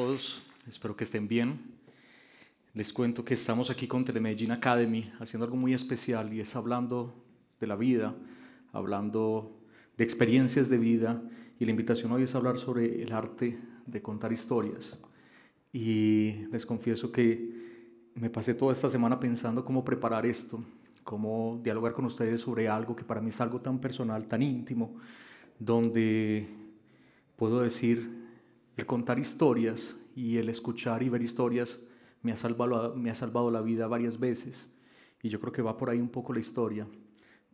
todos, espero que estén bien. Les cuento que estamos aquí con Telemedellín Academy haciendo algo muy especial y es hablando de la vida, hablando de experiencias de vida y la invitación hoy es hablar sobre el arte de contar historias. Y les confieso que me pasé toda esta semana pensando cómo preparar esto, cómo dialogar con ustedes sobre algo que para mí es algo tan personal, tan íntimo, donde puedo decir el contar historias y el escuchar y ver historias me ha salvado, me ha salvado la vida varias veces. Y yo creo que va por ahí un poco la historia,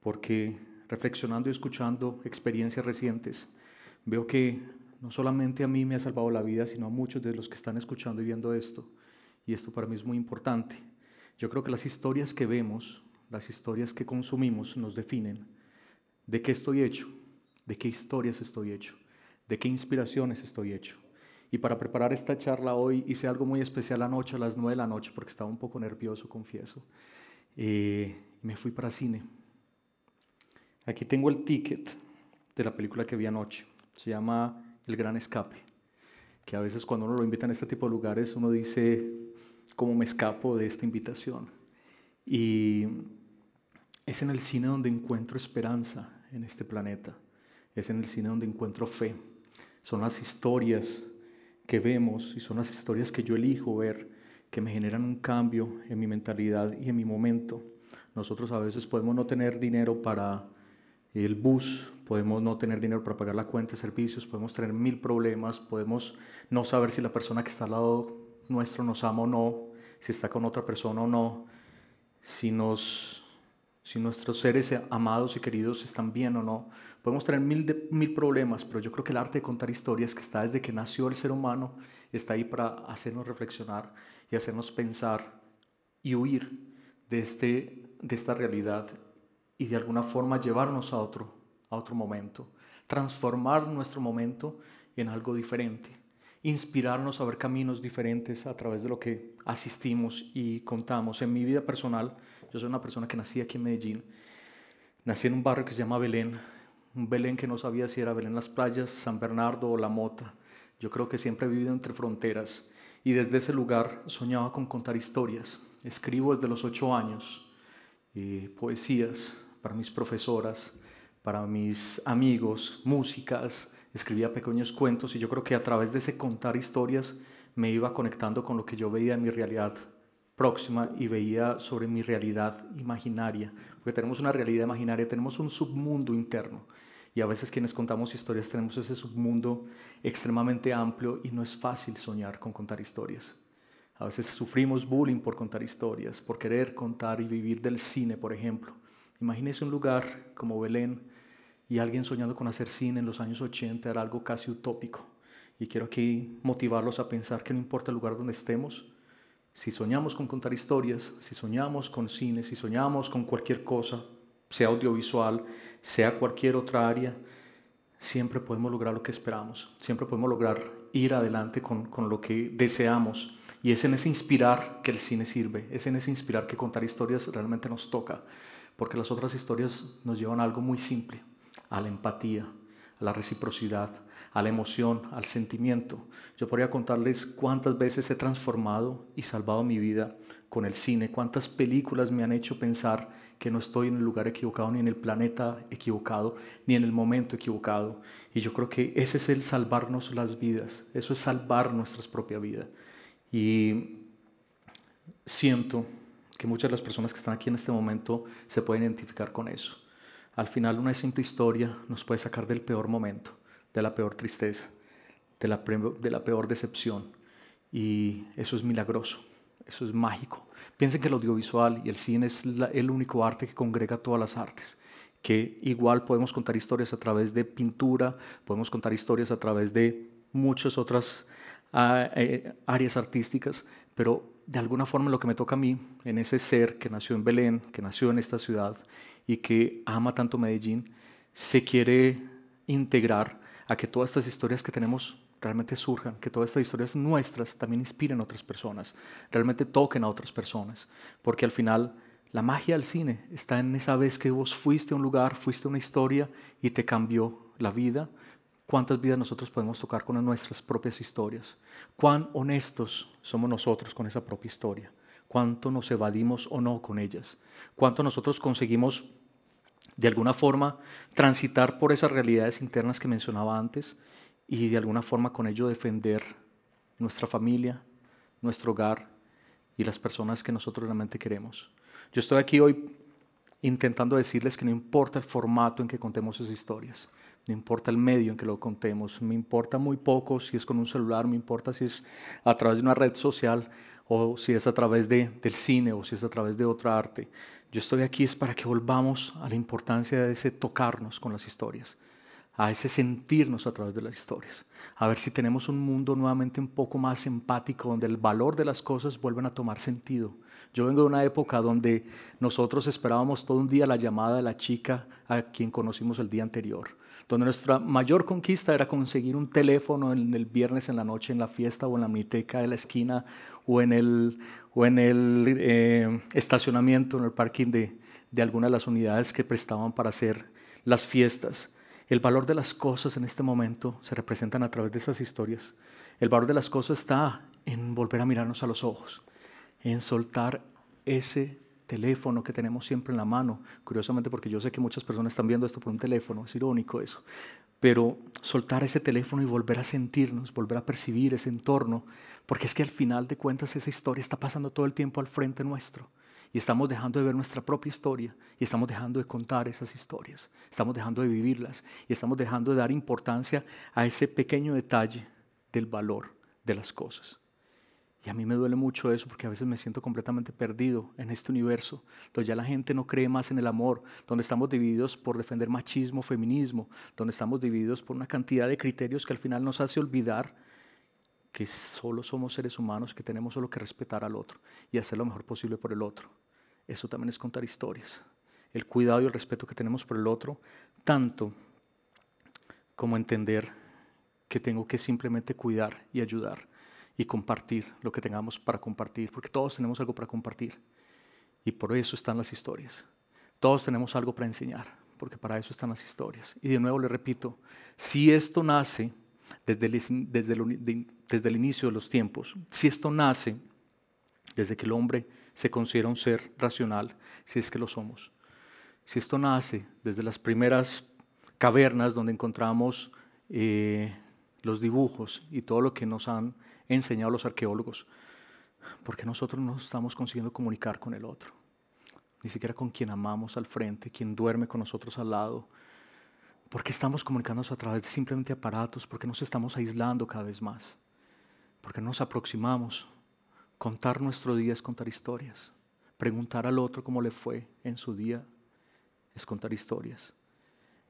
porque reflexionando y escuchando experiencias recientes, veo que no solamente a mí me ha salvado la vida, sino a muchos de los que están escuchando y viendo esto. Y esto para mí es muy importante. Yo creo que las historias que vemos, las historias que consumimos nos definen de qué estoy hecho, de qué historias estoy hecho, de qué inspiraciones estoy hecho. Y para preparar esta charla hoy hice algo muy especial anoche, a las 9 de la noche, porque estaba un poco nervioso, confieso. Eh, me fui para cine. Aquí tengo el ticket de la película que vi anoche. Se llama El Gran Escape. Que a veces cuando uno lo invita a este tipo de lugares, uno dice, ¿cómo me escapo de esta invitación? Y es en el cine donde encuentro esperanza en este planeta. Es en el cine donde encuentro fe. Son las historias que vemos y son las historias que yo elijo ver que me generan un cambio en mi mentalidad y en mi momento. Nosotros a veces podemos no tener dinero para el bus, podemos no tener dinero para pagar la cuenta de servicios, podemos tener mil problemas, podemos no saber si la persona que está al lado nuestro nos ama o no, si está con otra persona o no, si nos si nuestros seres amados y queridos están bien o no. Podemos tener mil, mil problemas, pero yo creo que el arte de contar historias que está desde que nació el ser humano está ahí para hacernos reflexionar y hacernos pensar y huir de, este, de esta realidad y de alguna forma llevarnos a otro, a otro momento, transformar nuestro momento en algo diferente, inspirarnos a ver caminos diferentes a través de lo que asistimos y contamos. En mi vida personal yo soy una persona que nací aquí en Medellín. Nací en un barrio que se llama Belén. Un Belén que no sabía si era Belén Las Playas, San Bernardo o La Mota. Yo creo que siempre he vivido entre fronteras. Y desde ese lugar soñaba con contar historias. Escribo desde los ocho años eh, poesías para mis profesoras, para mis amigos, músicas, escribía pequeños cuentos y yo creo que a través de ese contar historias me iba conectando con lo que yo veía en mi realidad próxima y veía sobre mi realidad imaginaria, porque tenemos una realidad imaginaria, tenemos un submundo interno y a veces quienes contamos historias tenemos ese submundo extremadamente amplio y no es fácil soñar con contar historias. A veces sufrimos bullying por contar historias, por querer contar y vivir del cine, por ejemplo. Imagínese un lugar como Belén y alguien soñando con hacer cine en los años 80 era algo casi utópico. Y quiero aquí motivarlos a pensar que no importa el lugar donde estemos, si soñamos con contar historias, si soñamos con cine, si soñamos con cualquier cosa, sea audiovisual, sea cualquier otra área, siempre podemos lograr lo que esperamos, siempre podemos lograr ir adelante con, lo que deseamos. Y es en ese inspirar que el cine sirve, es en ese inspirar que contar historias realmente nos toca, porque las otras historias nos llevan a algo muy simple, a la empatía, a la reciprocidad, a la emoción, al sentimiento. Yo podría contarles cuántas veces he transformado y salvado mi vida con el cine, cuántas películas me han hecho pensar que no estoy en el lugar equivocado, ni en el planeta equivocado, ni en el momento equivocado. Y yo creo que ese es el salvarnos las vidas, eso es salvar nuestras propias vidas. Y siento que muchas de las personas que están aquí en este momento se pueden identificar con eso. Al final una simple historia nos puede sacar del peor momento de la peor tristeza, de la, de la peor decepción. Y eso es milagroso, eso es mágico. Piensen que el audiovisual y el cine es el único arte que congrega todas las artes que igual podemos contar historias a través de pintura, podemos contar historias a través de muchas otras ah, eh, áreas artísticas, pero de alguna forma lo que me toca a mí, en ese ser que nació en Belén, que nació en esta ciudad y que ama tanto Medellín, se quiere integrar a que todas estas historias que tenemos realmente surjan, que todas estas historias nuestras también inspiren a otras personas, realmente toquen a otras personas, porque al final la magia del cine está en esa vez que vos fuiste a un lugar, fuiste a una historia y te cambió la vida. ¿Cuántas vidas nosotros podemos tocar con nuestras propias historias? ¿Cuán honestos somos nosotros con esa propia historia? ¿Cuánto nos evadimos o no con ellas? ¿Cuánto nosotros conseguimos de alguna forma transitar por esas realidades internas que mencionaba antes y de alguna forma con ello defender nuestra familia, nuestro hogar y las personas que nosotros realmente queremos. Yo estoy aquí hoy intentando decirles que no importa el formato en que contemos sus historias, no importa el medio en que lo contemos, me importa muy poco si es con un celular, me importa si es a través de una red social, o si es a través del cine, o si es a través de otra arte. Yo estoy aquí es para que volvamos a la importancia de ese tocarnos con las historias, a ese sentirnos a través de las historias, a ver si tenemos un mundo nuevamente un poco más empático, donde el valor de las cosas vuelven a tomar sentido. Yo vengo de una época donde nosotros esperábamos todo un día la llamada de la chica a quien conocimos el día anterior donde nuestra mayor conquista era conseguir un teléfono en el viernes en la noche en la fiesta o en la miteca de la esquina o en el, o en el eh, estacionamiento, en el parking de, de alguna de las unidades que prestaban para hacer las fiestas. El valor de las cosas en este momento se representan a través de esas historias. El valor de las cosas está en volver a mirarnos a los ojos, en soltar ese teléfono que tenemos siempre en la mano, curiosamente porque yo sé que muchas personas están viendo esto por un teléfono, es irónico eso, pero soltar ese teléfono y volver a sentirnos, volver a percibir ese entorno, porque es que al final de cuentas esa historia está pasando todo el tiempo al frente nuestro y estamos dejando de ver nuestra propia historia y estamos dejando de contar esas historias, estamos dejando de vivirlas y estamos dejando de dar importancia a ese pequeño detalle del valor de las cosas. Y a mí me duele mucho eso porque a veces me siento completamente perdido en este universo, donde ya la gente no cree más en el amor, donde estamos divididos por defender machismo, feminismo, donde estamos divididos por una cantidad de criterios que al final nos hace olvidar que solo somos seres humanos, que tenemos solo que respetar al otro y hacer lo mejor posible por el otro. Eso también es contar historias. El cuidado y el respeto que tenemos por el otro, tanto como entender que tengo que simplemente cuidar y ayudar y compartir lo que tengamos para compartir, porque todos tenemos algo para compartir. Y por eso están las historias. Todos tenemos algo para enseñar, porque para eso están las historias. Y de nuevo le repito, si esto nace desde el, desde inicio de los tiempos, si esto nace desde que el hombre se considera un ser racional, si es que lo somos, si esto nace desde las primeras cavernas donde encontramos eh, los dibujos y todo lo que nos han enseñado los arqueólogos, porque nosotros no estamos consiguiendo comunicar con el otro, ni siquiera con quien amamos al frente, quien duerme con nosotros al lado, porque estamos comunicándonos a través de simplemente aparatos, porque nos estamos aislando cada vez más, porque nos aproximamos. Contar nuestro día es contar historias. Preguntar al otro cómo le fue en su día es contar historias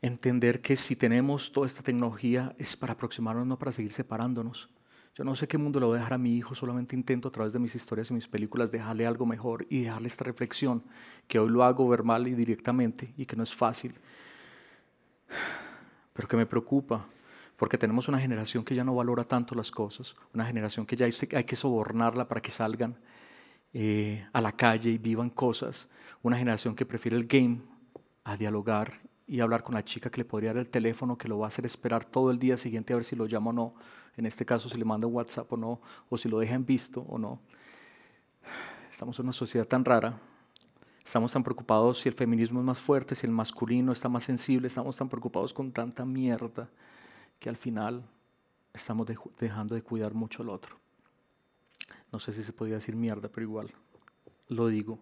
entender que si tenemos toda esta tecnología es para aproximarnos, no para seguir separándonos. Yo no sé qué mundo le voy a dejar a mi hijo, solamente intento a través de mis historias y mis películas dejarle algo mejor y dejarle esta reflexión, que hoy lo hago verbal y directamente y que no es fácil, pero que me preocupa, porque tenemos una generación que ya no valora tanto las cosas, una generación que ya hay que sobornarla para que salgan eh, a la calle y vivan cosas, una generación que prefiere el game a dialogar y hablar con la chica que le podría dar el teléfono, que lo va a hacer esperar todo el día siguiente a ver si lo llama o no, en este caso si le manda WhatsApp o no, o si lo deja visto o no. Estamos en una sociedad tan rara, estamos tan preocupados si el feminismo es más fuerte, si el masculino está más sensible, estamos tan preocupados con tanta mierda que al final estamos dejando de cuidar mucho al otro. No sé si se podía decir mierda, pero igual lo digo.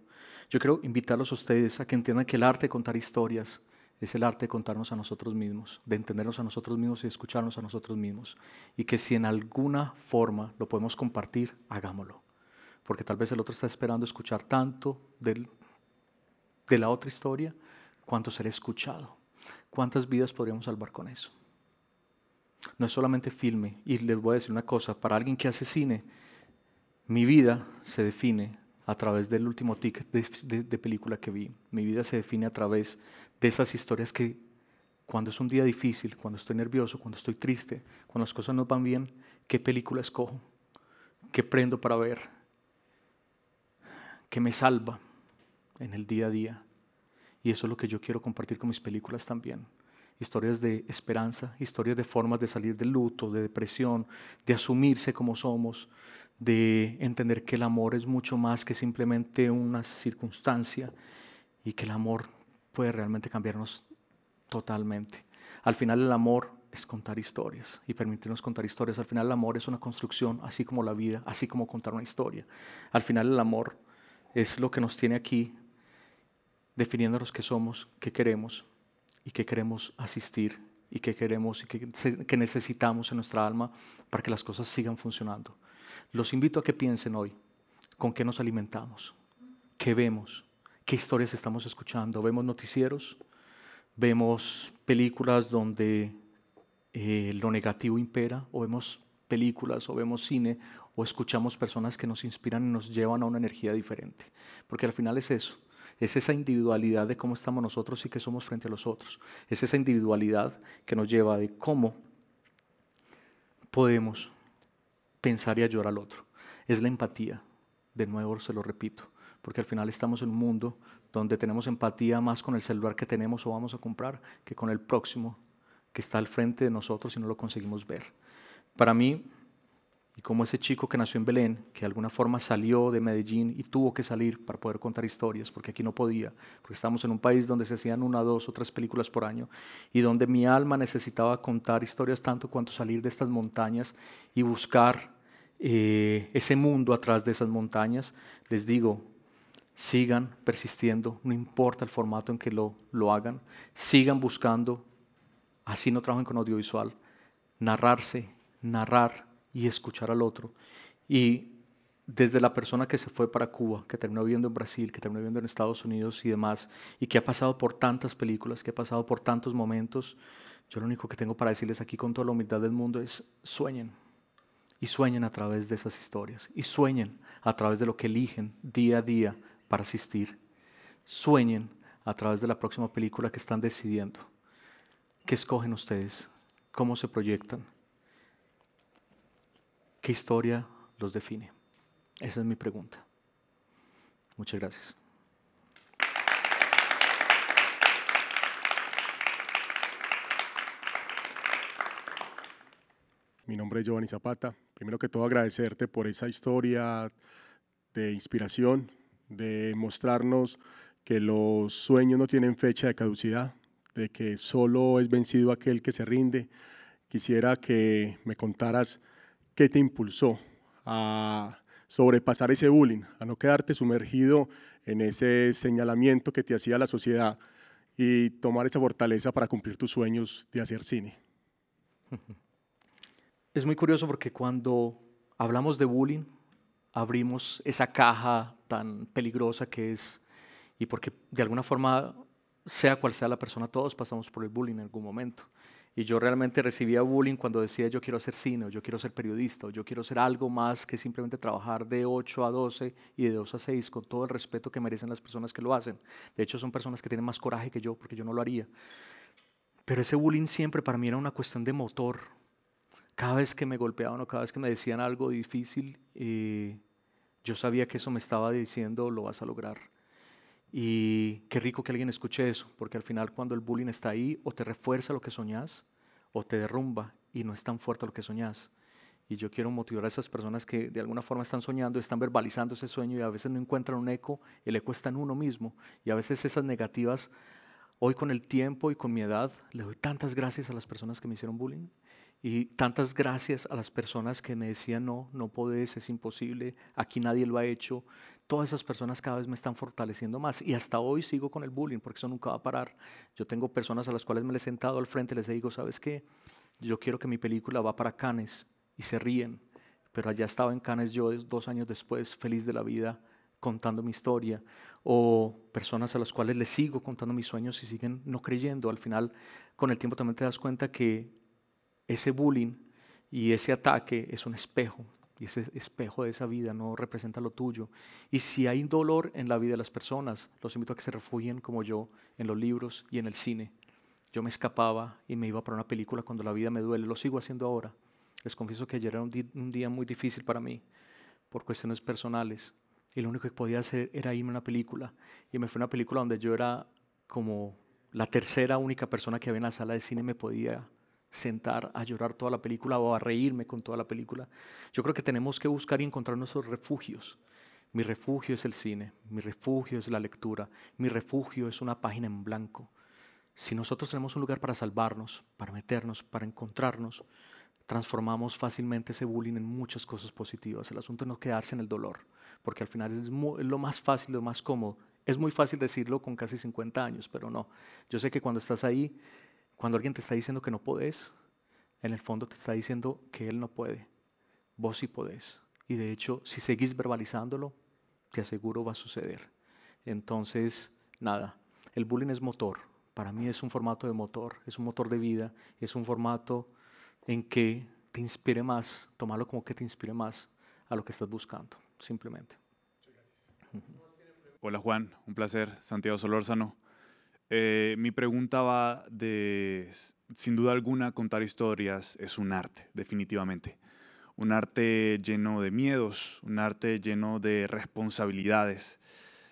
Yo quiero invitarlos a ustedes a que entiendan que el arte de contar historias, es el arte de contarnos a nosotros mismos, de entendernos a nosotros mismos y escucharnos a nosotros mismos. Y que si en alguna forma lo podemos compartir, hagámoslo. Porque tal vez el otro está esperando escuchar tanto de la otra historia, cuánto será escuchado. ¿Cuántas vidas podríamos salvar con eso? No es solamente filme. Y les voy a decir una cosa, para alguien que hace cine, mi vida se define a través del último ticket de, película que vi. Mi vida se define a través de esas historias que cuando es un día difícil, cuando estoy nervioso, cuando estoy triste, cuando las cosas no van bien, ¿qué película escojo? ¿Qué prendo para ver? ¿Qué me salva en el día a día? Y eso es lo que yo quiero compartir con mis películas también historias de esperanza, historias de formas de salir del luto, de depresión, de asumirse como somos, de entender que el amor es mucho más que simplemente una circunstancia y que el amor puede realmente cambiarnos totalmente. Al final el amor es contar historias y permitirnos contar historias. Al final el amor es una construcción, así como la vida, así como contar una historia. Al final el amor es lo que nos tiene aquí definiendo los que somos, qué queremos, y que queremos asistir y que queremos y que, necesitamos en nuestra alma para que las cosas sigan funcionando. Los invito a que piensen hoy con qué nos alimentamos, qué vemos, qué historias estamos escuchando. Vemos noticieros, vemos películas donde eh, lo negativo impera, o vemos películas, o vemos cine, o escuchamos personas que nos inspiran y nos llevan a una energía diferente. Porque al final es eso, es esa individualidad de cómo estamos nosotros y qué somos frente a los otros. Es esa individualidad que nos lleva de cómo podemos pensar y ayudar al otro. Es la empatía. De nuevo se lo repito, porque al final estamos en un mundo donde tenemos empatía más con el celular que tenemos o vamos a comprar que con el próximo que está al frente de nosotros y no lo conseguimos ver. Para mí, y como ese chico que nació en Belén, que de alguna forma salió de Medellín y tuvo que salir para poder contar historias, porque aquí no podía, porque estamos en un país donde se hacían una, dos o tres películas por año, y donde mi alma necesitaba contar historias tanto cuanto salir de estas montañas y buscar eh, ese mundo atrás de esas montañas. Les digo, sigan persistiendo, no importa el formato en que lo, lo hagan, sigan buscando, así no trabajen con audiovisual, narrarse, narrar y escuchar al otro. Y desde la persona que se fue para Cuba, que terminó viviendo en Brasil, que terminó viviendo en Estados Unidos y demás, y que ha pasado por tantas películas, que ha pasado por tantos momentos, yo lo único que tengo para decirles aquí con toda la humildad del mundo es sueñen. Y sueñen a través de esas historias. Y sueñen a través de lo que eligen día a día para asistir. Sueñen a través de la próxima película que están decidiendo. que escogen ustedes? ¿Cómo se proyectan? ¿Qué historia los define? Esa es mi pregunta. Muchas gracias. Mi nombre es Giovanni Zapata. Primero que todo agradecerte por esa historia de inspiración, de mostrarnos que los sueños no tienen fecha de caducidad, de que solo es vencido aquel que se rinde. Quisiera que me contaras ¿qué te impulsó a sobrepasar ese bullying, a no quedarte sumergido en ese señalamiento que te hacía la sociedad y tomar esa fortaleza para cumplir tus sueños de hacer cine? Es muy curioso porque cuando hablamos de bullying, abrimos esa caja tan peligrosa que es, y porque de alguna forma, sea cual sea la persona, todos pasamos por el bullying en algún momento. Y yo realmente recibía bullying cuando decía yo quiero hacer cine, yo quiero ser periodista, o yo quiero ser algo más que simplemente trabajar de 8 a 12 y de 2 a 6 con todo el respeto que merecen las personas que lo hacen. De hecho son personas que tienen más coraje que yo porque yo no lo haría. Pero ese bullying siempre para mí era una cuestión de motor. Cada vez que me golpeaban o cada vez que me decían algo difícil, eh, yo sabía que eso me estaba diciendo lo vas a lograr. Y qué rico que alguien escuche eso, porque al final cuando el bullying está ahí, o te refuerza lo que soñás, o te derrumba y no es tan fuerte lo que soñás. Y yo quiero motivar a esas personas que de alguna forma están soñando, están verbalizando ese sueño y a veces no encuentran un eco, el eco está en uno mismo. Y a veces esas negativas, hoy con el tiempo y con mi edad, le doy tantas gracias a las personas que me hicieron bullying. Y tantas gracias a las personas que me decían, no, no podés, es imposible, aquí nadie lo ha hecho. Todas esas personas cada vez me están fortaleciendo más y hasta hoy sigo con el bullying porque eso nunca va a parar. Yo tengo personas a las cuales me les he sentado al frente, les digo, ¿sabes qué? Yo quiero que mi película va para Cannes y se ríen, pero allá estaba en Cannes yo dos años después, feliz de la vida, contando mi historia, o personas a las cuales les sigo contando mis sueños y siguen no creyendo. Al final, con el tiempo también te das cuenta que ese bullying y ese ataque es un espejo. Y ese espejo de esa vida no representa lo tuyo. Y si hay dolor en la vida de las personas, los invito a que se refugien como yo en los libros y en el cine. Yo me escapaba y me iba para una película cuando la vida me duele. Lo sigo haciendo ahora. Les confieso que ayer era un, día muy difícil para mí por cuestiones personales. Y lo único que podía hacer era irme a una película. Y me fue a una película donde yo era como la tercera única persona que había en la sala de cine me podía sentar a llorar toda la película o a reírme con toda la película. Yo creo que tenemos que buscar y encontrar nuestros refugios. Mi refugio es el cine, mi refugio es la lectura, mi refugio es una página en blanco. Si nosotros tenemos un lugar para salvarnos, para meternos, para encontrarnos, transformamos fácilmente ese bullying en muchas cosas positivas. El asunto es no quedarse en el dolor, porque al final es, lo más fácil, lo más cómodo. Es muy fácil decirlo con casi 50 años, pero no. Yo sé que cuando estás ahí, cuando alguien te está diciendo que no podés, en el fondo te está diciendo que él no puede. Vos sí podés. Y de hecho, si seguís verbalizándolo, te aseguro va a suceder. Entonces, nada, el bullying es motor. Para mí es un formato de motor, es un motor de vida, es un formato en que te inspire más, tomarlo como que te inspire más a lo que estás buscando, simplemente. Hola Juan, un placer. Santiago Solórzano. Eh, mi pregunta va de, sin duda alguna, contar historias es un arte, definitivamente. Un arte lleno de miedos, un arte lleno de responsabilidades,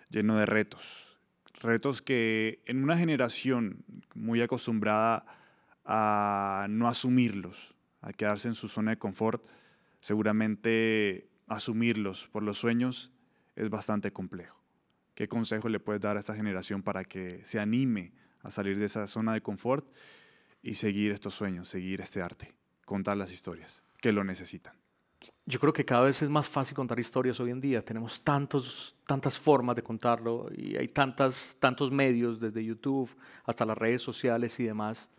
lleno de retos. Retos que en una generación muy acostumbrada a no asumirlos, a quedarse en su zona de confort, seguramente asumirlos por los sueños es bastante complejo. ¿Qué consejo le puedes dar a esta generación para que se anime a salir de esa zona de confort y seguir estos sueños, seguir este arte, contar las historias que lo necesitan? Yo creo que cada vez es más fácil contar historias hoy en día. Tenemos tantos, tantas formas de contarlo y hay tantas, tantos medios, desde YouTube hasta las redes sociales y demás.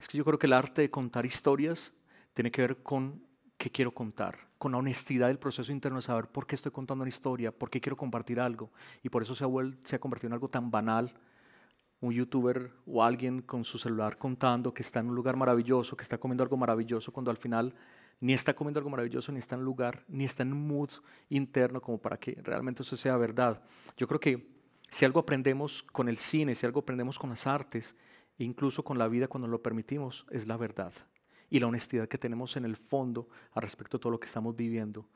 Es que yo creo que el arte de contar historias tiene que ver con quiero contar, con la honestidad del proceso interno de saber por qué estoy contando una historia, por qué quiero compartir algo. Y por eso se ha, se ha convertido en algo tan banal un youtuber o alguien con su celular contando que está en un lugar maravilloso, que está comiendo algo maravilloso, cuando al final ni está comiendo algo maravilloso, ni está en un lugar, ni está en un mood interno como para que realmente eso sea verdad. Yo creo que si algo aprendemos con el cine, si algo aprendemos con las artes, e incluso con la vida cuando lo permitimos, es la verdad y la honestidad que tenemos en el fondo al respecto de todo lo que estamos viviendo.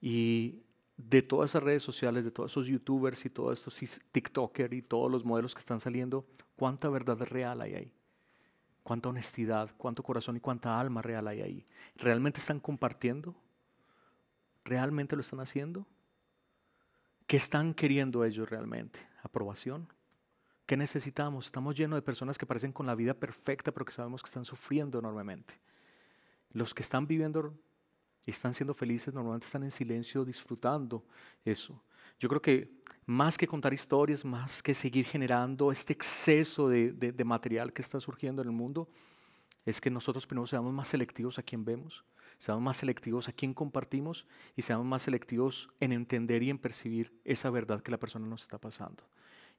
Y de todas esas redes sociales, de todos esos youtubers y todos estos TikTokers y todos los modelos que están saliendo, ¿cuánta verdad real hay ahí? ¿Cuánta honestidad, cuánto corazón y cuánta alma real hay ahí? ¿Realmente están compartiendo? ¿Realmente lo están haciendo? ¿Qué están queriendo ellos realmente? ¿Aprobación? ¿Qué necesitamos? Estamos llenos de personas que parecen con la vida perfecta, pero que sabemos que están sufriendo enormemente. Los que están viviendo y están siendo felices normalmente están en silencio disfrutando eso. Yo creo que más que contar historias, más que seguir generando este exceso de, material que está surgiendo en el mundo, es que nosotros primero seamos más selectivos a quien vemos, seamos más selectivos a quien compartimos y seamos más selectivos en entender y en percibir esa verdad que la persona nos está pasando.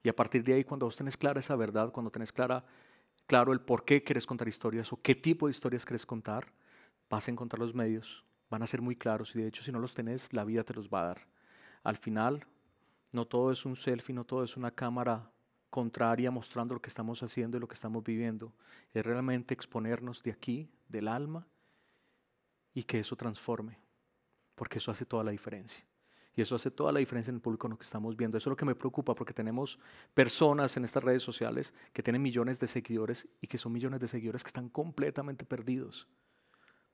Y a partir de ahí, cuando vos tenés clara esa verdad, cuando tenés clara, claro el por qué querés contar historias o qué tipo de historias querés contar, vas a encontrar los medios, van a ser muy claros y de hecho si no los tenés, la vida te los va a dar. Al final, no todo es un selfie, no todo es una cámara contraria mostrando lo que estamos haciendo y lo que estamos viviendo. Es realmente exponernos de aquí, del alma, y que eso transforme, porque eso hace toda la diferencia. Y eso hace toda la diferencia en el público en lo que estamos viendo. Eso es lo que me preocupa porque tenemos personas en estas redes sociales que tienen millones de seguidores y que son millones de seguidores que están completamente perdidos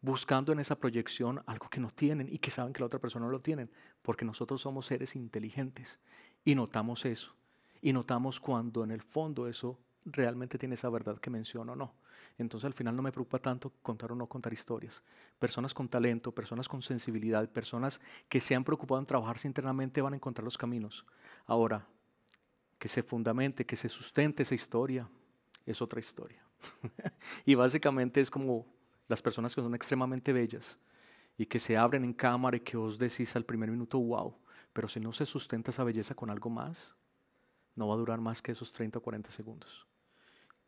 buscando en esa proyección algo que no tienen y que saben que la otra persona no lo tiene. porque nosotros somos seres inteligentes y notamos eso, y notamos cuando en el fondo eso realmente tiene esa verdad que menciono o no. Entonces al final no me preocupa tanto contar o no contar historias. Personas con talento, personas con sensibilidad, personas que se han preocupado en trabajarse internamente van a encontrar los caminos. Ahora, que se fundamente, que se sustente esa historia, es otra historia. y básicamente es como las personas que son extremadamente bellas y que se abren en cámara y que os decís al primer minuto, wow, pero si no se sustenta esa belleza con algo más, no va a durar más que esos 30 o 40 segundos.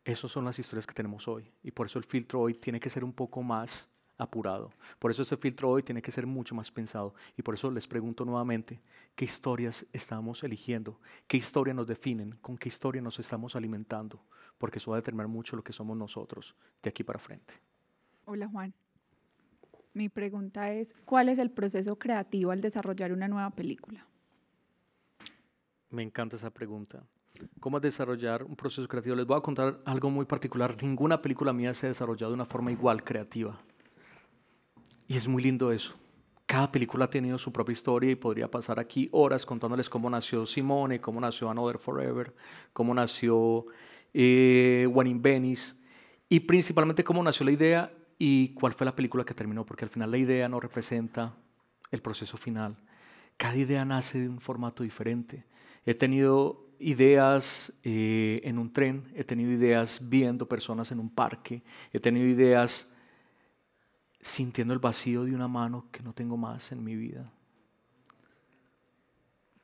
Esas son las historias que tenemos hoy y por eso el filtro hoy tiene que ser un poco más apurado. Por eso ese filtro hoy tiene que ser mucho más pensado y por eso les pregunto nuevamente, ¿qué historias estamos eligiendo? ¿Qué historia nos definen? ¿Con qué historia nos estamos alimentando? Porque eso va a determinar mucho lo que somos nosotros de aquí para frente. Hola Juan. Mi pregunta es, ¿cuál es el proceso creativo al desarrollar una nueva película? Me encanta esa pregunta. ¿Cómo desarrollar un proceso creativo? Les voy a contar algo muy particular. Ninguna película mía se ha desarrollado de una forma igual creativa. Y es muy lindo eso. Cada película ha tenido su propia historia y podría pasar aquí horas contándoles cómo nació Simone, cómo nació Another Forever, cómo nació eh, One in Venice y principalmente cómo nació la idea y cuál fue la película que terminó, porque al final la idea no representa el proceso final. Cada idea nace de un formato diferente. He tenido ideas eh, en un tren, he tenido ideas viendo personas en un parque, he tenido ideas sintiendo el vacío de una mano que no tengo más en mi vida.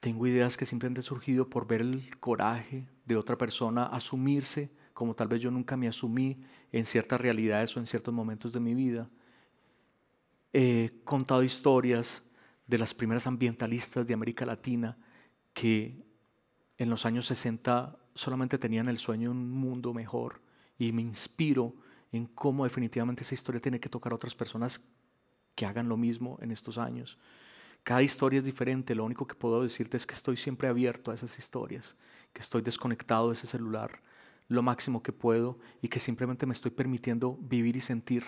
Tengo ideas que simplemente han surgido por ver el coraje de otra persona asumirse como tal vez yo nunca me asumí en ciertas realidades o en ciertos momentos de mi vida, he contado historias de las primeras ambientalistas de América Latina que en los años 60 solamente tenían el sueño de un mundo mejor y me inspiro en cómo definitivamente esa historia tiene que tocar a otras personas que hagan lo mismo en estos años. Cada historia es diferente, lo único que puedo decirte es que estoy siempre abierto a esas historias, que estoy desconectado de ese celular lo máximo que puedo y que simplemente me estoy permitiendo vivir y sentir.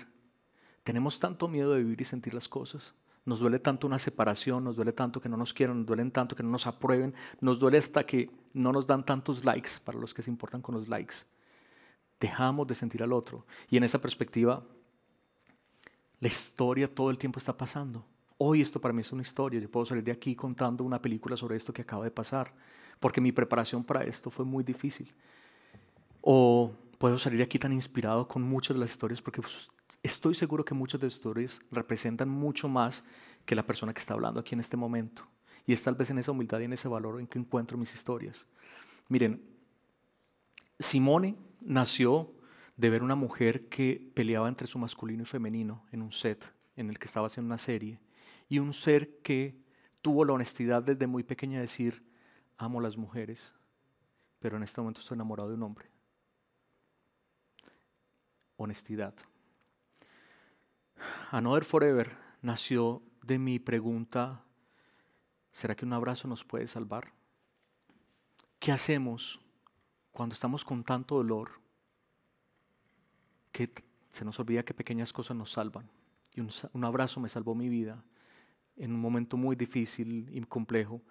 Tenemos tanto miedo de vivir y sentir las cosas. Nos duele tanto una separación, nos duele tanto que no nos quieran, nos duelen tanto que no nos aprueben, nos duele hasta que no nos dan tantos likes para los que se importan con los likes. Dejamos de sentir al otro. Y en esa perspectiva, la historia todo el tiempo está pasando. Hoy esto para mí es una historia. Yo puedo salir de aquí contando una película sobre esto que acaba de pasar, porque mi preparación para esto fue muy difícil. O puedo salir de aquí tan inspirado con muchas de las historias porque pues, estoy seguro que muchas de las historias representan mucho más que la persona que está hablando aquí en este momento. Y es tal vez en esa humildad y en ese valor en que encuentro mis historias. Miren, Simone nació de ver una mujer que peleaba entre su masculino y femenino en un set en el que estaba haciendo una serie y un ser que tuvo la honestidad desde muy pequeña de decir, amo las mujeres, pero en este momento estoy enamorado de un hombre honestidad. Another Forever nació de mi pregunta, ¿será que un abrazo nos puede salvar? ¿Qué hacemos cuando estamos con tanto dolor que se nos olvida que pequeñas cosas nos salvan? Y un, un abrazo me salvó mi vida en un momento muy difícil y complejo.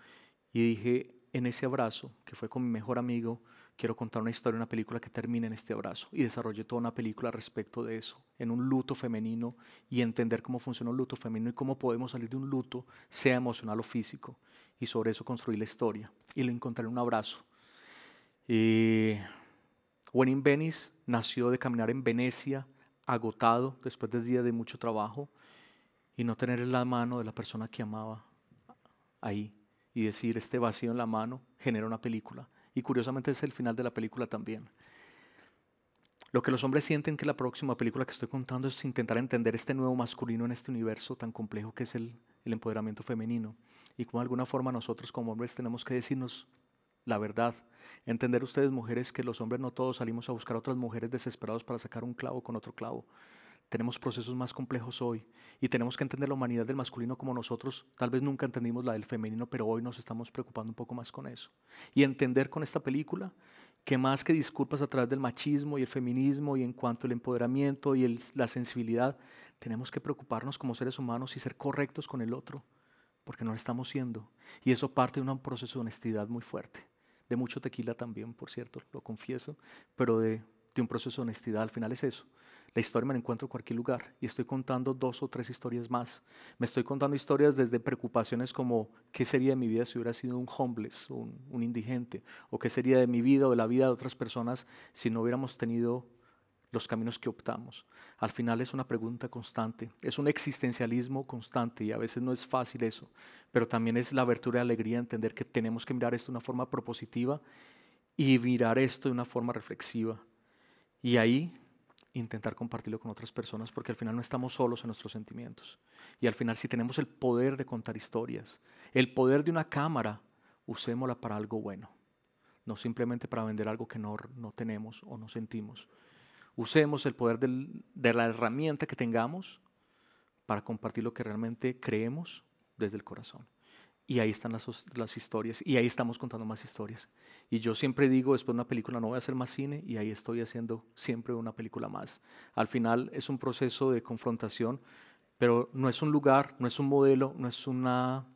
Y dije, en ese abrazo, que fue con mi mejor amigo, quiero contar una historia, una película que termine en este abrazo. Y desarrollé toda una película respecto de eso, en un luto femenino y entender cómo funciona un luto femenino y cómo podemos salir de un luto, sea emocional o físico. Y sobre eso construir la historia. Y lo encontré en un abrazo. Y When in Venice nació de caminar en Venecia, agotado, después de días de mucho trabajo, y no tener la mano de la persona que amaba ahí y decir, este vacío en la mano genera una película. Y curiosamente es el final de la película también. Lo que los hombres sienten que la próxima película que estoy contando es intentar entender este nuevo masculino en este universo tan complejo que es el, empoderamiento femenino. Y como de alguna forma nosotros como hombres tenemos que decirnos la verdad. Entender ustedes mujeres que los hombres no todos salimos a buscar otras mujeres desesperados para sacar un clavo con otro clavo tenemos procesos más complejos hoy y tenemos que entender la humanidad del masculino como nosotros tal vez nunca entendimos la del femenino, pero hoy nos estamos preocupando un poco más con eso. Y entender con esta película que más que disculpas a través del machismo y el feminismo y en cuanto al empoderamiento y la sensibilidad, tenemos que preocuparnos como seres humanos y ser correctos con el otro, porque no lo estamos siendo. Y eso parte de un proceso de honestidad muy fuerte, de mucho tequila también, por cierto, lo confieso, pero de de un proceso de honestidad al final es eso. La historia me la encuentro en cualquier lugar y estoy contando dos o tres historias más. Me estoy contando historias desde preocupaciones como qué sería de mi vida si hubiera sido un homeless, un, un indigente, o qué sería de mi vida o de la vida de otras personas si no hubiéramos tenido los caminos que optamos. Al final es una pregunta constante, es un existencialismo constante y a veces no es fácil eso, pero también es la abertura de alegría entender que tenemos que mirar esto de una forma propositiva y mirar esto de una forma reflexiva y ahí intentar compartirlo con otras personas porque al final no estamos solos en nuestros sentimientos. Y al final si tenemos el poder de contar historias, el poder de una cámara, usémosla para algo bueno, no simplemente para vender algo que no, no tenemos o no sentimos. Usemos el poder de la herramienta que tengamos para compartir lo que realmente creemos desde el corazón. Y ahí están las, historias, y ahí estamos contando más historias. Y yo siempre digo, después de una película no voy a hacer más cine, y ahí estoy haciendo siempre una película más. Al final es un proceso de confrontación, pero no es un lugar, no es un modelo, no es una,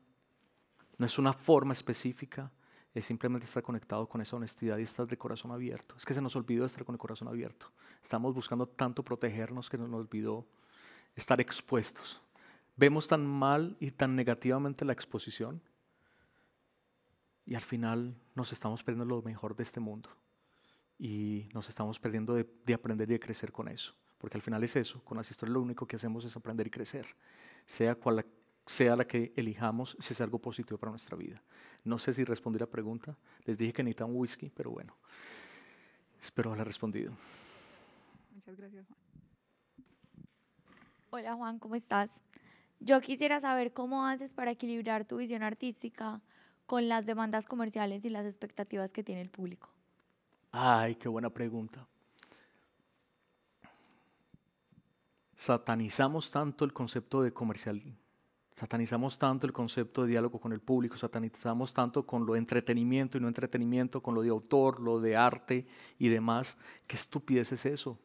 no es una forma específica, es simplemente estar conectado con esa honestidad y estar de corazón abierto. Es que se nos olvidó estar con el corazón abierto. Estamos buscando tanto protegernos que nos olvidó estar expuestos. Vemos tan mal y tan negativamente la exposición y al final nos estamos perdiendo lo mejor de este mundo y nos estamos perdiendo de, aprender y de crecer con eso, porque al final es eso, con las historias lo único que hacemos es aprender y crecer, sea cual la, sea la que elijamos, si es algo positivo para nuestra vida. No sé si respondí la pregunta, les dije que necesitaba un whisky, pero bueno, espero haberla respondido. Muchas gracias, Juan. Hola, Juan, ¿cómo estás? Yo quisiera saber cómo haces para equilibrar tu visión artística con las demandas comerciales y las expectativas que tiene el público. Ay, qué buena pregunta. Satanizamos tanto el concepto de comercial, satanizamos tanto el concepto de diálogo con el público, satanizamos tanto con lo de entretenimiento y no entretenimiento, con lo de autor, lo de arte y demás. ¿Qué estupidez es eso?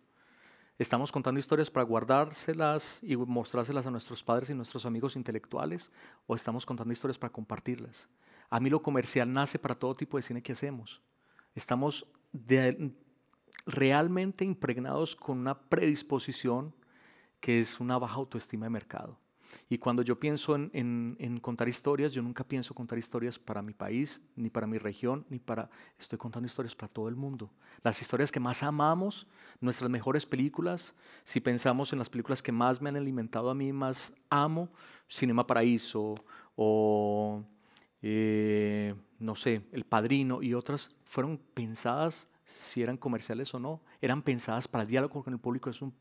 Estamos contando historias para guardárselas y mostrárselas a nuestros padres y nuestros amigos intelectuales o estamos contando historias para compartirlas. A mí lo comercial nace para todo tipo de cine que hacemos. Estamos realmente impregnados con una predisposición que es una baja autoestima de mercado. Y cuando yo pienso en, contar historias, yo nunca pienso contar historias para mi país, ni para mi región, ni para... Estoy contando historias para todo el mundo. Las historias que más amamos, nuestras mejores películas, si pensamos en las películas que más me han alimentado a mí, más amo, Cinema Paraíso o, eh, no sé, El Padrino y otras, fueron pensadas si eran comerciales o no, eran pensadas para el diálogo con el público, es un,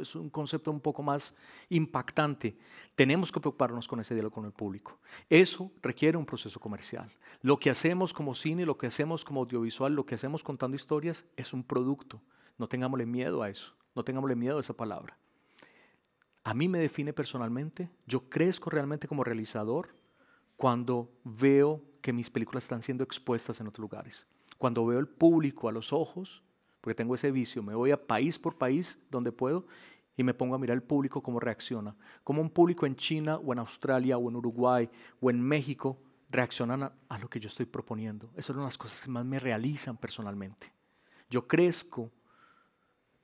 es un concepto un poco más impactante. Tenemos que preocuparnos con ese diálogo con el público. Eso requiere un proceso comercial. Lo que hacemos como cine, lo que hacemos como audiovisual, lo que hacemos contando historias es un producto. No tengámosle miedo a eso, no tengámosle miedo a esa palabra. A mí me define personalmente, yo crezco realmente como realizador cuando veo que mis películas están siendo expuestas en otros lugares, cuando veo el público a los ojos porque tengo ese vicio. Me voy a país por país donde puedo y me pongo a mirar el público cómo reacciona. Cómo un público en China o en Australia o en Uruguay o en México reaccionan a, lo que yo estoy proponiendo. Esas son las cosas que más me realizan personalmente. Yo crezco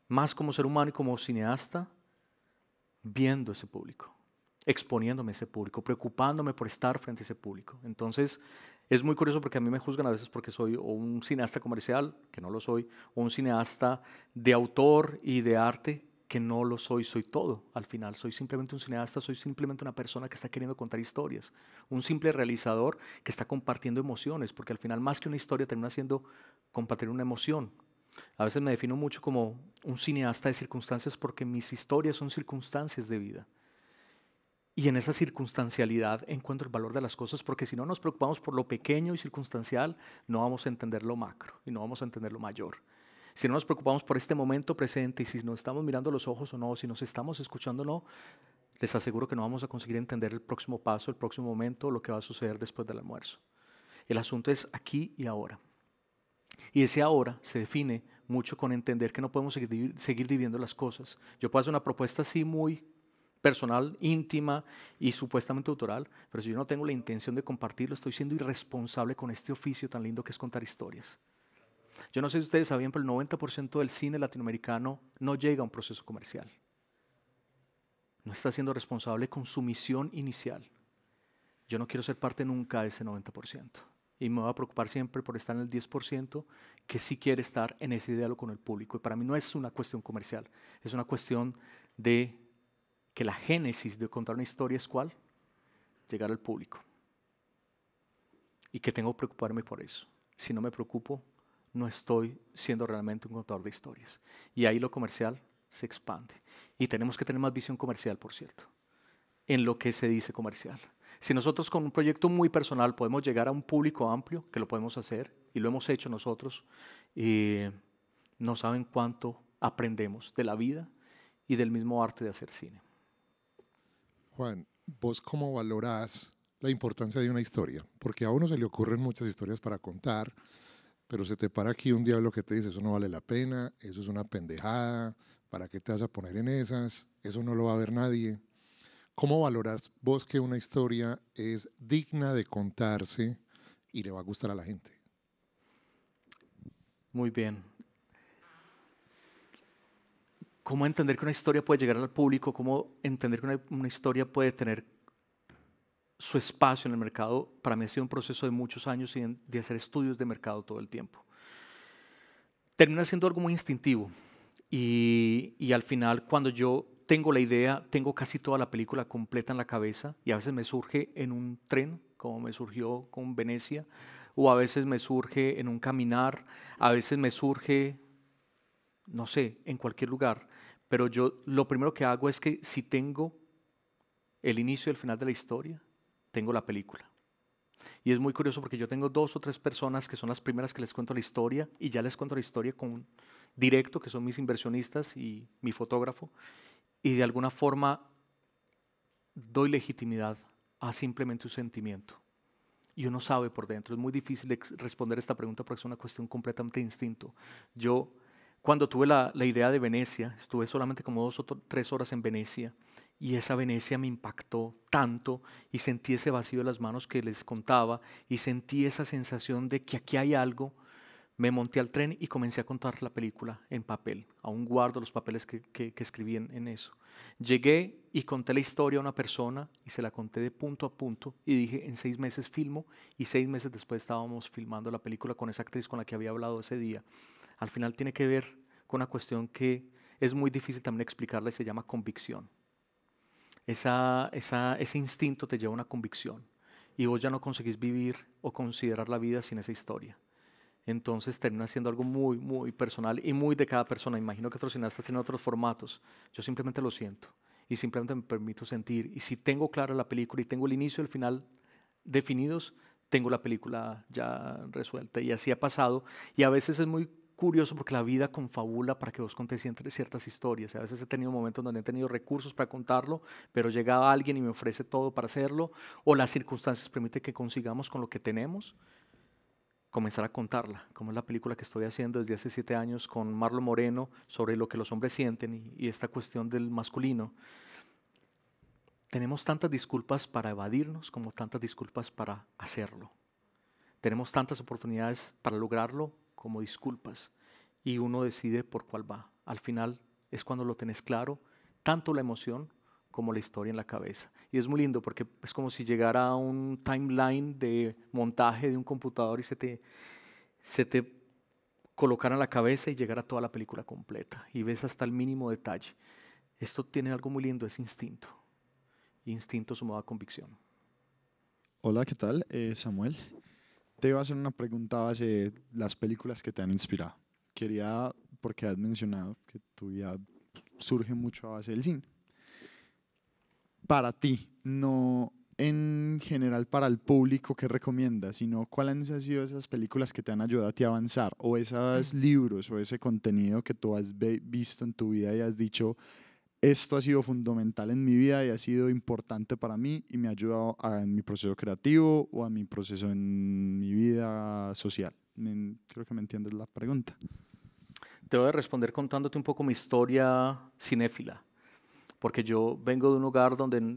más como ser humano y como cineasta viendo ese público exponiéndome a ese público, preocupándome por estar frente a ese público. Entonces, es muy curioso porque a mí me juzgan a veces porque soy o un cineasta comercial, que no lo soy, o un cineasta de autor y de arte, que no lo soy, soy todo. Al final soy simplemente un cineasta, soy simplemente una persona que está queriendo contar historias, un simple realizador que está compartiendo emociones, porque al final más que una historia termina siendo compartir una emoción. A veces me defino mucho como un cineasta de circunstancias porque mis historias son circunstancias de vida. Y en esa circunstancialidad encuentro el valor de las cosas, porque si no nos preocupamos por lo pequeño y circunstancial, no vamos a entender lo macro y no vamos a entender lo mayor. Si no nos preocupamos por este momento presente y si nos estamos mirando los ojos o no, si nos estamos escuchando o no, les aseguro que no vamos a conseguir entender el próximo paso, el próximo momento, lo que va a suceder después del almuerzo. El asunto es aquí y ahora. Y ese ahora se define mucho con entender que no podemos seguir, seguir, viviendo las cosas. Yo puedo hacer una propuesta así muy personal, íntima y supuestamente autoral, pero si yo no tengo la intención de compartirlo, estoy siendo irresponsable con este oficio tan lindo que es contar historias. Yo no sé si ustedes sabían, pero el 90% del cine latinoamericano no llega a un proceso comercial. No está siendo responsable con su misión inicial. Yo no quiero ser parte nunca de ese 90%. Y me voy a preocupar siempre por estar en el 10% que sí quiere estar en ese diálogo con el público. Y para mí no es una cuestión comercial, es una cuestión de que la génesis de contar una historia es cuál? Llegar al público. Y que tengo que preocuparme por eso. Si no me preocupo, no estoy siendo realmente un contador de historias. Y ahí lo comercial se expande. Y tenemos que tener más visión comercial, por cierto, en lo que se dice comercial. Si nosotros con un proyecto muy personal podemos llegar a un público amplio, que lo podemos hacer, y lo hemos hecho nosotros, eh, no saben cuánto aprendemos de la vida y del mismo arte de hacer cine. Juan, ¿vos cómo valorás la importancia de una historia? Porque a uno se le ocurren muchas historias para contar, pero se te para aquí un diablo que te dice, eso no vale la pena, eso es una pendejada, ¿para qué te vas a poner en esas? Eso no lo va a ver nadie. ¿Cómo valorás vos que una historia es digna de contarse y le va a gustar a la gente? Muy bien cómo entender que una historia puede llegar al público, cómo entender que una, historia puede tener su espacio en el mercado, para mí ha sido un proceso de muchos años y de hacer estudios de mercado todo el tiempo. Termina siendo algo muy instintivo y, y al final cuando yo tengo la idea, tengo casi toda la película completa en la cabeza y a veces me surge en un tren, como me surgió con Venecia, o a veces me surge en un caminar, a veces me surge, no sé, en cualquier lugar. Pero yo lo primero que hago es que si tengo el inicio y el final de la historia, tengo la película. Y es muy curioso porque yo tengo dos o tres personas que son las primeras que les cuento la historia y ya les cuento la historia con un directo, que son mis inversionistas y mi fotógrafo, y de alguna forma doy legitimidad a simplemente un sentimiento. Y uno sabe por dentro, es muy difícil responder esta pregunta porque es una cuestión completamente instinto. Yo cuando tuve la, idea de Venecia, estuve solamente como dos o tres horas en Venecia y esa Venecia me impactó tanto y sentí ese vacío de las manos que les contaba y sentí esa sensación de que aquí hay algo. Me monté al tren y comencé a contar la película en papel. Aún guardo los papeles que, escribí en, en eso. Llegué y conté la historia a una persona y se la conté de punto a punto y dije, en seis meses filmo y seis meses después estábamos filmando la película con esa actriz con la que había hablado ese día al final tiene que ver con una cuestión que es muy difícil también explicarla y se llama convicción. ese instinto te lleva a una convicción y vos ya no conseguís vivir o considerar la vida sin esa historia. Entonces termina siendo algo muy, muy personal y muy de cada persona. Imagino que otros cineastas tienen otros formatos. Yo simplemente lo siento y simplemente me permito sentir. Y si tengo clara la película y tengo el inicio y el final definidos, tengo la película ya resuelta. Y así ha pasado. Y a veces es muy curioso porque la vida confabula para que vos contes ciertas historias. A veces he tenido momentos donde he tenido recursos para contarlo, pero llega alguien y me ofrece todo para hacerlo, o las circunstancias permiten que consigamos con lo que tenemos comenzar a contarla, como es la película que estoy haciendo desde hace siete años con Marlo Moreno sobre lo que los hombres sienten y esta cuestión del masculino. Tenemos tantas disculpas para evadirnos como tantas disculpas para hacerlo. Tenemos tantas oportunidades para lograrlo como disculpas y uno decide por cuál va. Al final es cuando lo tenés claro, tanto la emoción como la historia en la cabeza. Y es muy lindo porque es como si llegara a un timeline de montaje de un computador y se te, se te colocara la cabeza y llegara toda la película completa. Y ves hasta el mínimo detalle. Esto tiene algo muy lindo, es instinto. Instinto sumado a convicción. Hola, ¿qué tal? Eh, Samuel. Te iba a hacer una pregunta base de las películas que te han inspirado. Quería, porque has mencionado que tu vida surge mucho a base del cine. Para ti, no en general para el público que recomiendas, sino cuáles han sido esas películas que te han ayudado a avanzar, o esos libros, o ese contenido que tú has visto en tu vida y has dicho, esto ha sido fundamental en mi vida y ha sido importante para mí y me ha ayudado en mi proceso creativo o en mi proceso en mi vida social. creo que me entiendes la pregunta. Te voy a responder contándote un poco mi historia cinéfila, porque yo vengo de un lugar donde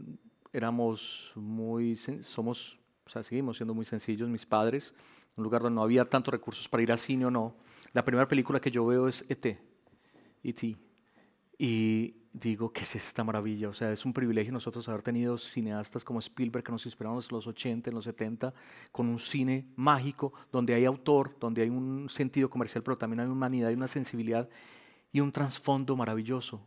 éramos muy, somos, o sea, seguimos siendo muy sencillos, mis padres, un lugar donde no había tantos recursos para ir al cine o no. La primera película que yo veo es ET, ET. Y, digo, que es esta maravilla? O sea, es un privilegio nosotros haber tenido cineastas como Spielberg que nos inspiraron en los 80, en los 70, con un cine mágico, donde hay autor, donde hay un sentido comercial, pero también hay humanidad, y una sensibilidad y un trasfondo maravilloso.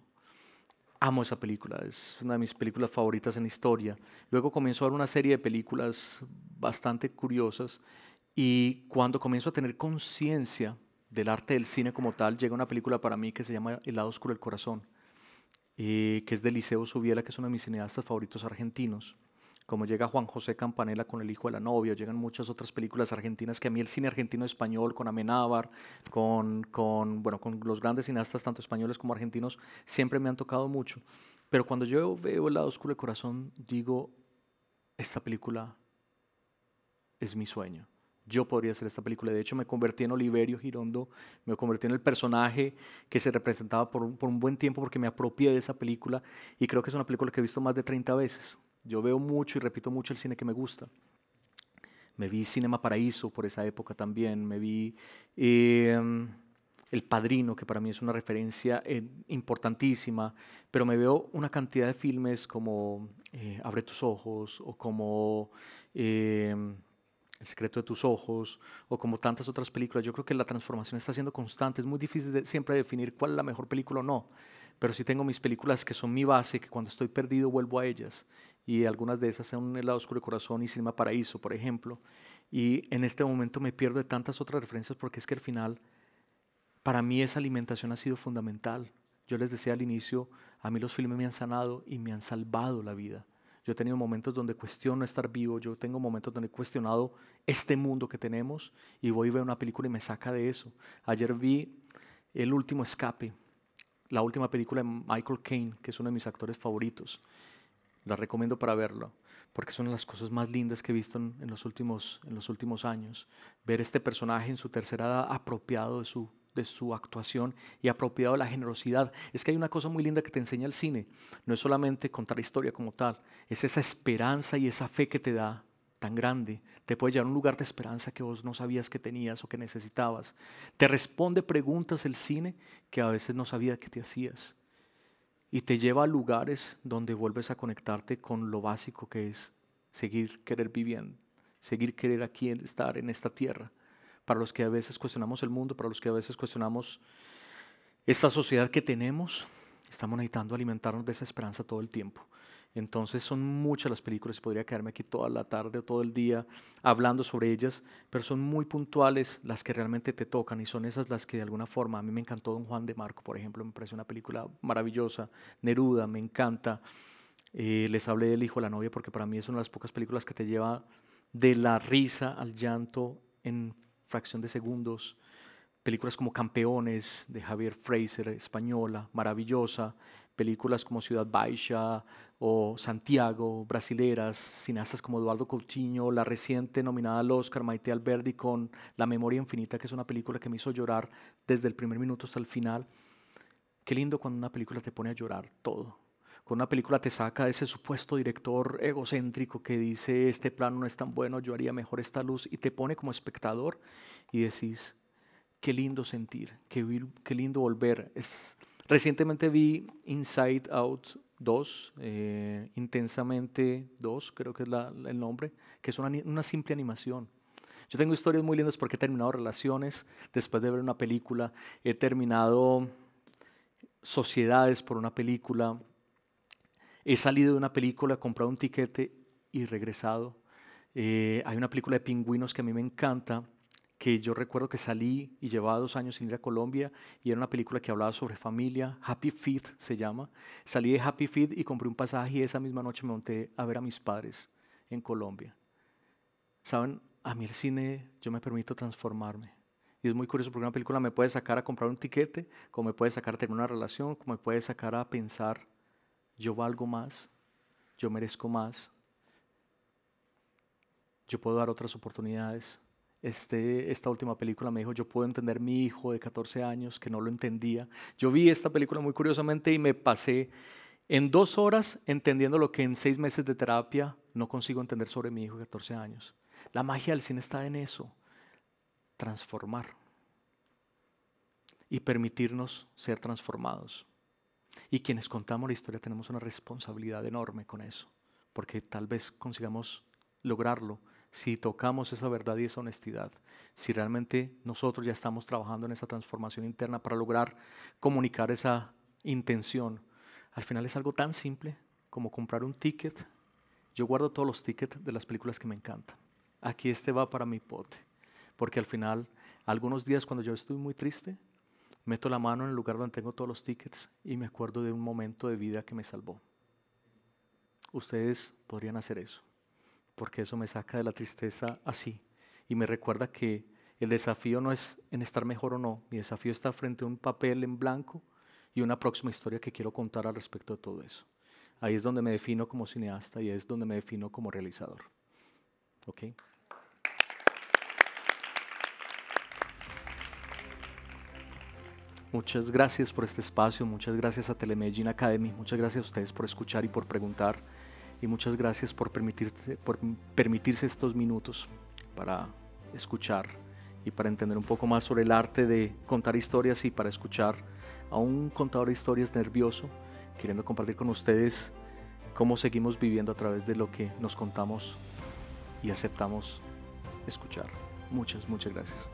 Amo esa película, es una de mis películas favoritas en historia. Luego comienzo a ver una serie de películas bastante curiosas y cuando comienzo a tener conciencia del arte del cine como tal, llega una película para mí que se llama El lado oscuro del corazón eh, que es de Liceo Subiela, que es uno de mis cineastas favoritos argentinos. Como llega Juan José Campanella con El Hijo de la Novia, llegan muchas otras películas argentinas que a mí el cine argentino español, con Amenábar, con, con, bueno, con los grandes cineastas, tanto españoles como argentinos, siempre me han tocado mucho. Pero cuando yo veo El lado oscuro del corazón, digo, esta película es mi sueño yo podría hacer esta película. De hecho, me convertí en Oliverio Girondo, me convertí en el personaje que se representaba por un, buen tiempo porque me apropié de esa película y creo que es una película que he visto más de 30 veces. Yo veo mucho y repito mucho el cine que me gusta. Me vi Cinema Paraíso por esa época también, me vi em, El Padrino, que para mí es una referencia eh, importantísima, pero me veo una cantidad de filmes como eh, Abre tus ojos o como... Em, el secreto de tus ojos o como tantas otras películas. Yo creo que la transformación está siendo constante. Es muy difícil de, siempre definir cuál es la mejor película o no. Pero sí tengo mis películas que son mi base, que cuando estoy perdido vuelvo a ellas. Y algunas de esas son El lado oscuro de corazón y Cinema Paraíso, por ejemplo. Y en este momento me pierdo de tantas otras referencias porque es que al final, para mí esa alimentación ha sido fundamental. Yo les decía al inicio, a mí los filmes me han sanado y me han salvado la vida. Yo he tenido momentos donde cuestiono estar vivo, yo tengo momentos donde he cuestionado este mundo que tenemos y voy a ver una película y me saca de eso. Ayer vi El último escape, la última película de Michael Caine, que es uno de mis actores favoritos. La recomiendo para verlo, porque son las cosas más lindas que he visto los, últimos, en los últimos años. Ver este personaje en su tercera edad apropiado de su de su actuación y apropiado la generosidad. Es que hay una cosa muy linda que te enseña el cine. No es solamente contar historia como tal, es esa esperanza y esa fe que te da tan grande. Te puede llevar a un lugar de esperanza que vos no sabías que tenías o que necesitabas. Te responde preguntas el cine que a veces no sabías que te hacías. Y te lleva a lugares donde vuelves a conectarte con lo básico que es seguir querer viviendo, seguir querer aquí estar en esta tierra para los que a veces cuestionamos el mundo, para los que a veces cuestionamos esta sociedad que tenemos, estamos necesitando alimentarnos de esa esperanza todo el tiempo. Entonces son muchas las películas podría quedarme aquí toda la tarde o todo el día hablando sobre ellas, pero son muy puntuales las que realmente te tocan y son esas las que de alguna forma, a mí me encantó Don Juan de Marco, por ejemplo, me parece una película maravillosa, Neruda, me encanta. Eh, les hablé del Hijo de la Novia porque para mí es una de las pocas películas que te lleva de la risa al llanto en fracción de segundos, películas como Campeones de Javier Fraser, española, maravillosa, películas como Ciudad Baixa o Santiago, brasileras, cineastas como Eduardo Coutinho, la reciente nominada al Oscar Maite Alberdi con La memoria infinita, que es una película que me hizo llorar desde el primer minuto hasta el final. Qué lindo cuando una película te pone a llorar todo con una película te saca ese supuesto director egocéntrico que dice, este plano no es tan bueno, yo haría mejor esta luz, y te pone como espectador y decís, qué lindo sentir, qué, lindo volver. Es, recientemente vi Inside Out 2, eh, Intensamente 2, creo que es el nombre, que es una simple animación. Yo tengo historias muy lindas porque he terminado relaciones después de ver una película, he terminado sociedades por una película, He salido de una película, he comprado un tiquete y regresado. Eh, hay una película de pingüinos que a mí me encanta, que yo recuerdo que salí y llevaba dos años sin ir a Colombia y era una película que hablaba sobre familia, Happy Feet se llama. Salí de Happy Feet y compré un pasaje y esa misma noche me monté a ver a mis padres en Colombia. Saben, a mí el cine yo me permito transformarme. Y es muy curioso porque una película me puede sacar a comprar un tiquete, como me puede sacar a tener una relación, como me puede sacar a pensar yo valgo más, yo merezco más, yo puedo dar otras oportunidades. Este, esta última película me dijo, yo puedo entender mi hijo de 14 años que no lo entendía. Yo vi esta película muy curiosamente y me pasé en dos horas entendiendo lo que en seis meses de terapia no consigo entender sobre mi hijo de 14 años. La magia del cine está en eso, transformar y permitirnos ser transformados. Y quienes contamos la historia tenemos una responsabilidad enorme con eso, porque tal vez consigamos lograrlo si tocamos esa verdad y esa honestidad, si realmente nosotros ya estamos trabajando en esa transformación interna para lograr comunicar esa intención. Al final es algo tan simple como comprar un ticket. Yo guardo todos los tickets de las películas que me encantan. Aquí este va para mi pote, porque al final, algunos días cuando yo estoy muy triste, Meto la mano en el lugar donde tengo todos los tickets y me acuerdo de un momento de vida que me salvó. Ustedes podrían hacer eso, porque eso me saca de la tristeza así y me recuerda que el desafío no es en estar mejor o no, mi desafío está frente a un papel en blanco y una próxima historia que quiero contar al respecto de todo eso. Ahí es donde me defino como cineasta y es donde me defino como realizador. ¿Ok? Muchas gracias por este espacio, muchas gracias a Telemedicine Academy, muchas gracias a ustedes por escuchar y por preguntar y muchas gracias por, permitirte por permitirse estos minutos para escuchar y para entender un poco más sobre el arte de contar historias y para escuchar a un contador de historias nervioso, queriendo compartir con ustedes cómo seguimos viviendo a través de lo que nos contamos y aceptamos escuchar. Muchas, muchas gracias.